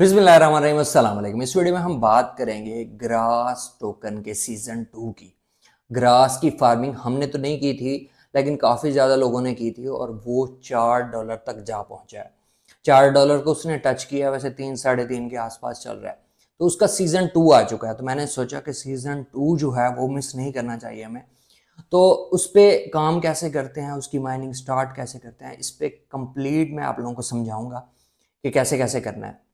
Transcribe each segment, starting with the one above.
बिज़मिल इस वीडियो में हम बात करेंगे ग्रास टोकन के सीज़न टू की ग्रास की फार्मिंग हमने तो नहीं की थी लेकिन काफ़ी ज़्यादा लोगों ने की थी और वो चार डॉलर तक जा पहुंचा है चार डॉलर को उसने टच किया वैसे तीन साढ़े तीन के आसपास चल रहा है तो उसका सीज़न टू आ चुका है तो मैंने सोचा कि सीज़न टू जो है वो मिस नहीं करना चाहिए हमें तो उस पर काम कैसे करते हैं उसकी माइनिंग स्टार्ट कैसे करते हैं इस पर कंप्लीट मैं आप लोगों को समझाऊँगा कि कैसे कैसे करना है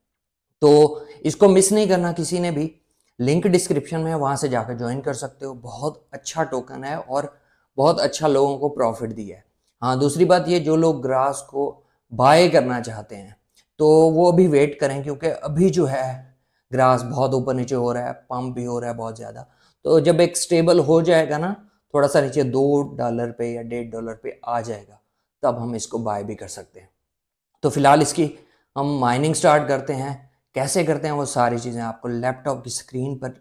तो इसको मिस नहीं करना किसी ने भी लिंक डिस्क्रिप्शन में वहाँ से जाकर ज्वाइन कर सकते हो बहुत अच्छा टोकन है और बहुत अच्छा लोगों को प्रॉफिट दिया है हाँ दूसरी बात ये जो लोग ग्रास को बाय करना चाहते हैं तो वो अभी वेट करें क्योंकि अभी जो है ग्रास बहुत ऊपर नीचे हो रहा है पंप भी हो रहा है बहुत ज़्यादा तो जब एक स्टेबल हो जाएगा ना थोड़ा सा नीचे दो डॉलर पे या डेढ़ डॉलर पे आ जाएगा तब हम इसको बाय भी कर सकते हैं तो फिलहाल इसकी हम माइनिंग स्टार्ट करते हैं कैसे करते हैं वो सारी चीज़ें आपको लैपटॉप की स्क्रीन पर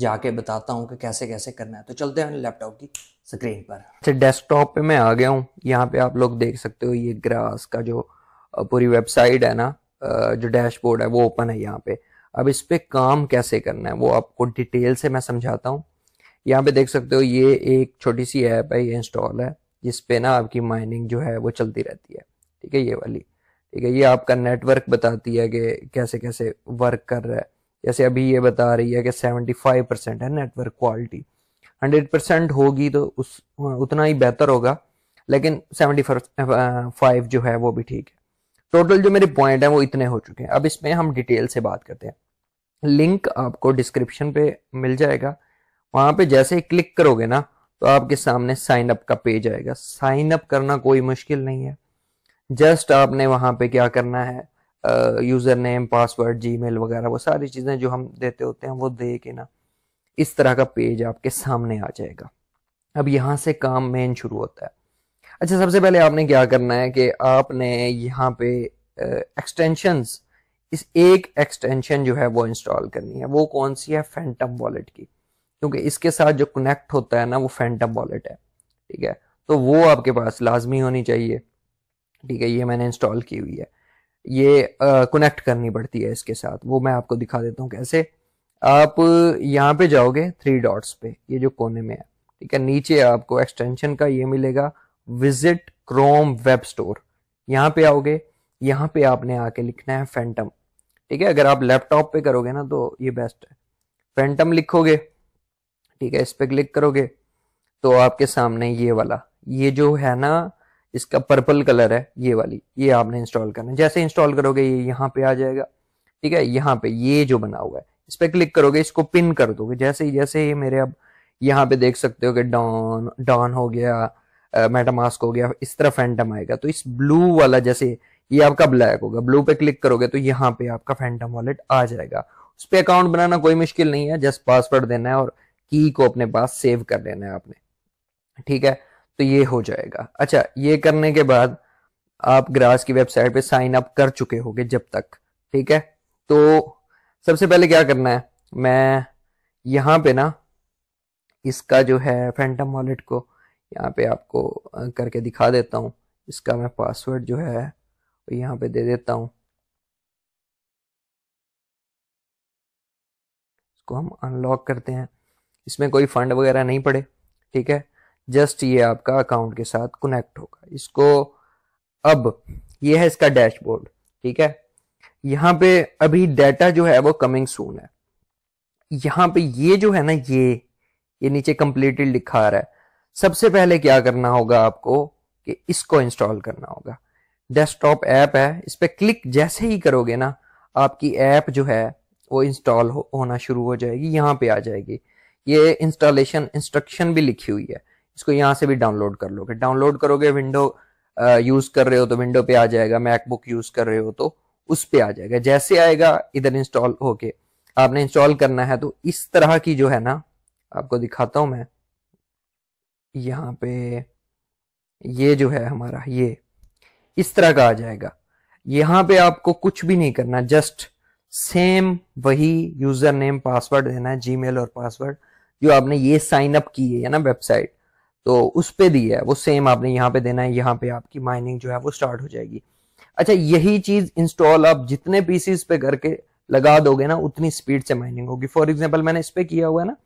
जाके बताता हूँ कि कैसे कैसे करना है तो चलते हैं लैपटॉप की स्क्रीन पर अच्छा डेस्कटॉप पे मैं आ गया हूँ यहाँ पे आप लोग देख सकते हो ये ग्रास का जो पूरी वेबसाइट है ना जो डैशबोर्ड है वो ओपन है यहाँ पे अब इस पर काम कैसे करना है वो आपको डिटेल से मैं समझाता हूँ यहाँ पे देख सकते हो ये एक छोटी सी ऐप है ये इंस्टॉल है जिसपे ना आपकी माइनिंग जो है वो चलती रहती है ठीक है ये वाली ठीक है ये आपका नेटवर्क बताती है कि कैसे कैसे वर्क कर रहा है जैसे अभी ये बता रही है कि 75 परसेंट है नेटवर्क क्वालिटी 100 परसेंट होगी तो उस उतना ही बेहतर होगा लेकिन 75 uh, जो है वो भी ठीक है टोटल जो मेरे पॉइंट हैं वो इतने हो चुके हैं अब इसमें हम डिटेल से बात करते हैं लिंक आपको डिस्क्रिप्शन पे मिल जाएगा वहाँ पे जैसे ही क्लिक करोगे ना तो आपके सामने साइन अप का पेज आएगा साइन अप करना कोई मुश्किल नहीं है जस्ट आपने वहाँ पे क्या करना है यूज़र नेम पासवर्ड जीमेल वगैरह वो सारी चीज़ें जो हम देते होते हैं वो दे के ना इस तरह का पेज आपके सामने आ जाएगा अब यहाँ से काम मेन शुरू होता है अच्छा सबसे पहले आपने क्या करना है कि आपने यहाँ पे एक्सटेंशंस इस एक एक्सटेंशन जो है वो इंस्टॉल करनी है वो कौन सी है फैंटम वॉलेट की क्योंकि इसके साथ जो कनेक्ट होता है ना वो फैंटम वॉलेट है ठीक है तो वो आपके पास लाजमी होनी चाहिए ठीक है ये मैंने इंस्टॉल की हुई है ये कनेक्ट करनी पड़ती है इसके साथ वो मैं आपको दिखा देता हूँ कैसे आप यहाँ पे जाओगे थ्री डॉट्स पे ये जो कोने में है ठीक है नीचे आपको एक्सटेंशन का ये मिलेगा विजिट क्रोम वेब स्टोर यहाँ पे आओगे यहाँ पे आपने आके लिखना है फैंटम ठीक है अगर आप लैपटॉप पे करोगे ना तो ये बेस्ट है फैंटम लिखोगे ठीक है इस पर क्लिक करोगे तो आपके सामने ये वाला ये जो है ना इसका पर्पल कलर है ये वाली ये आपने इंस्टॉल करना जैसे इंस्टॉल करोगे ये यहाँ पे आ जाएगा ठीक है यहाँ पे ये जो बना हुआ है इस पर क्लिक करोगे इसको पिन कर दोगे जैसे जैसे ये मेरे अब यहाँ पे देख सकते हो कि डॉन डॉन हो गया मेटामास्क हो गया इस तरह फैंटम आएगा तो इस ब्लू वाला जैसे ये आपका ब्लैक होगा ब्लू पे क्लिक करोगे तो यहाँ पे आपका फैंटम वॉलेट आ जाएगा उस पर अकाउंट बनाना कोई मुश्किल नहीं है जस्ट पासवर्ड देना है और की को अपने पास सेव कर लेना है आपने ठीक है तो ये हो जाएगा अच्छा ये करने के बाद आप ग्रास की वेबसाइट पे साइन अप कर चुके होंगे जब तक ठीक है तो सबसे पहले क्या करना है मैं यहाँ पे ना इसका जो है फैंटम वॉलेट को यहाँ पे आपको करके दिखा देता हूँ इसका मैं पासवर्ड जो है यहाँ पे दे देता हूँ इसको हम अनलॉक करते हैं इसमें कोई फंड वगैरह नहीं पड़े ठीक है जस्ट ये आपका अकाउंट के साथ कनेक्ट होगा इसको अब ये है इसका डैशबोर्ड ठीक है यहाँ पे अभी डाटा जो है वो कमिंग सून है यहाँ पे ये जो है ना ये ये नीचे कंप्लीटेड लिखा रहा है सबसे पहले क्या करना होगा आपको कि इसको इंस्टॉल करना होगा डेस्कटॉप ऐप है इस पर क्लिक जैसे ही करोगे ना आपकी ऐप जो है वो इंस्टॉल हो, होना शुरू हो जाएगी यहाँ पे आ जाएगी ये इंस्टॉलेशन इंस्ट्रक्शन भी लिखी हुई है इसको यहाँ से भी डाउनलोड कर लोगे डाउनलोड करोगे विंडो यूज कर रहे हो तो विंडो पे आ जाएगा मैकबुक यूज कर रहे हो तो उस पे आ जाएगा जैसे आएगा इधर इंस्टॉल होके आपने इंस्टॉल करना है तो इस तरह की जो है ना आपको दिखाता हूं मैं यहाँ पे ये जो है हमारा ये इस तरह का आ जाएगा यहाँ पे आपको कुछ भी नहीं करना जस्ट सेम वही यूजर नेम पासवर्ड देना है जीमेल और पासवर्ड जो आपने ये साइन अप की है ना वेबसाइट तो उस पर दिया है वो सेम आपने यहाँ पे देना है यहाँ पे आपकी माइनिंग जो है वो स्टार्ट हो जाएगी अच्छा यही चीज इंस्टॉल आप जितने पीसीस पे करके लगा दोगे ना उतनी स्पीड से माइनिंग होगी फॉर एग्जाम्पल मैंने इस पे किया हुआ है ना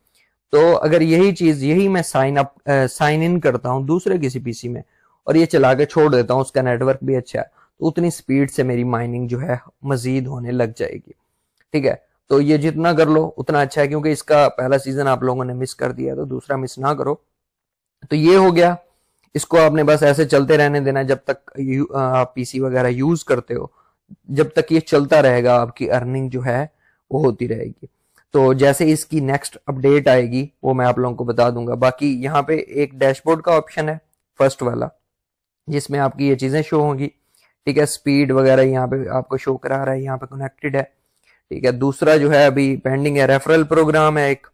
तो अगर यही चीज यही मैं साइन अप साइन इन करता हूँ दूसरे किसी पीसी में और ये चला के छोड़ देता हूँ उसका नेटवर्क भी अच्छा है तो उतनी स्पीड से मेरी माइनिंग जो है मजीद होने लग जाएगी ठीक है तो ये जितना कर लो उतना अच्छा है क्योंकि इसका पहला सीजन आप लोगों ने मिस कर दिया तो दूसरा मिस ना करो तो ये हो गया इसको आपने बस ऐसे चलते रहने देना जब तक आप पीसी वगैरह यूज करते हो जब तक ये चलता रहेगा आपकी अर्निंग जो है वो होती रहेगी तो जैसे इसकी नेक्स्ट अपडेट आएगी वो मैं आप लोगों को बता दूंगा बाकी यहाँ पे एक डैशबोर्ड का ऑप्शन है फर्स्ट वाला जिसमें आपकी ये चीजें शो होंगी ठीक है स्पीड वगैरह यहाँ पे आपको शो करा रहा है यहाँ पे कनेक्टेड है ठीक है दूसरा जो है अभी पेंडिंग है रेफरल प्रोग्राम है एक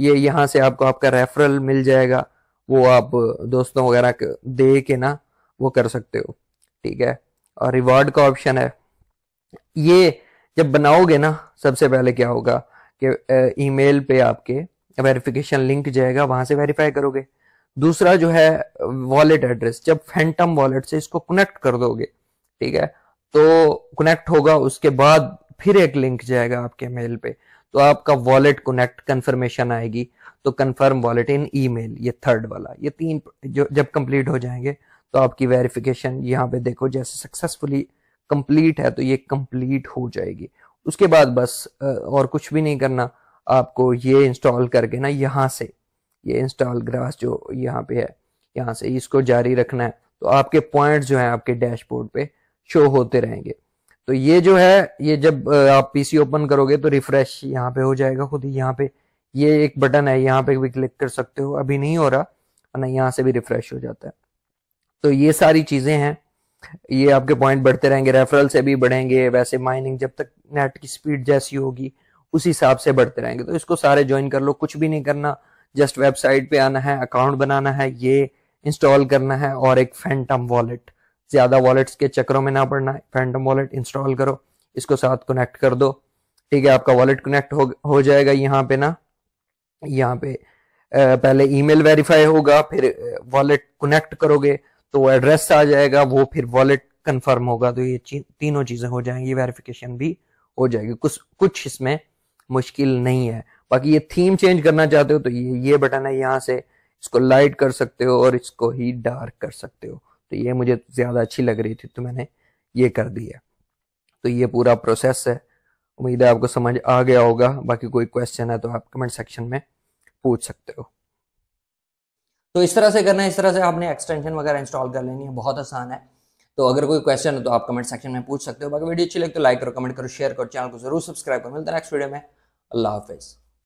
ये यहाँ से आपको आपका रेफरल मिल जाएगा वो आप दोस्तों वगैरह दे के ना वो कर सकते हो ठीक है और रिवॉर्ड का ऑप्शन है ये जब बनाओगे ना सबसे पहले क्या होगा कि ईमेल पे आपके वेरिफिकेशन लिंक जाएगा वहां से वेरीफाई करोगे दूसरा जो है वॉलेट एड्रेस जब फैंटम वॉलेट से इसको कनेक्ट कर दोगे ठीक है तो कनेक्ट होगा उसके बाद फिर एक लिंक जाएगा आपके मेल पे तो आपका वॉलेट कनेक्ट कंफर्मेशन आएगी तो कंफर्म वॉलेट इन ईमेल ये थर्ड वाला ये तीन जो जब कंप्लीट हो जाएंगे तो आपकी वेरिफिकेशन यहाँ पे देखो जैसे सक्सेसफुली कंप्लीट है तो ये कंप्लीट हो जाएगी उसके बाद बस और कुछ भी नहीं करना आपको ये इंस्टॉल करके ना यहाँ से ये इंस्टॉल ग्रास जो यहाँ पे है यहाँ से इसको जारी रखना है तो आपके पॉइंट जो है आपके डैशबोर्ड पे शो होते रहेंगे तो ये जो है ये जब आप पीसी ओपन करोगे तो रिफ्रेश यहाँ पे हो जाएगा खुद ही यहाँ पे ये एक बटन है यहाँ पे भी क्लिक कर सकते हो अभी नहीं हो रहा वरना यहाँ से भी रिफ्रेश हो जाता है तो ये सारी चीज़ें हैं ये आपके पॉइंट बढ़ते रहेंगे रेफरल से भी बढ़ेंगे वैसे माइनिंग जब तक नेट की स्पीड जैसी होगी उस हिसाब से बढ़ते रहेंगे तो इसको सारे ज्वाइन कर लो कुछ भी नहीं करना जस्ट वेबसाइट पे आना है अकाउंट बनाना है ये इंस्टॉल करना है और एक फैंटम वॉलेट ज़्यादा वॉलेट्स के चक्रों में ना पड़ना है फैंटम वॉलेट इंस्टॉल करो इसको साथ कनेक्ट कर दो ठीक है आपका वॉलेट कनेक्ट हो हो जाएगा यहाँ पे ना यहाँ पे पहले ईमेल वेरीफाई होगा फिर वॉलेट कनेक्ट करोगे तो एड्रेस आ जाएगा वो फिर वॉलेट कंफर्म होगा तो ये तीनों चीज़ें हो जाएंगी वेरिफिकेशन भी हो जाएगी कुछ कुछ इसमें मुश्किल नहीं है बाकी ये थीम चेंज करना चाहते हो तो ये ये बटन है यहाँ से इसको लाइट कर सकते हो और इसको ही डार्क कर सकते हो तो ये मुझे ज़्यादा अच्छी लग रही थी तो मैंने ये कर दिया तो ये पूरा प्रोसेस है उम्मीद है आपको समझ आ गया होगा बाकी कोई क्वेश्चन है तो आप कमेंट सेक्शन में पूछ सकते हो तो इस तरह से करना है इस तरह से आपने एक्सटेंशन वगैरह इंस्टॉल कर लेनी है बहुत आसान है तो अगर कोई क्वेश्चन है तो आप कमेंट सेक्शन में पूछ सकते हो बाकी वीडियो अच्छी लगे तो लाइक करो कमेंट करो शेयर करो चैनल को जरूर सब्सक्राइब करो मिलते हैं नेक्स्ट वीडियो में अल्लाह हाफिज़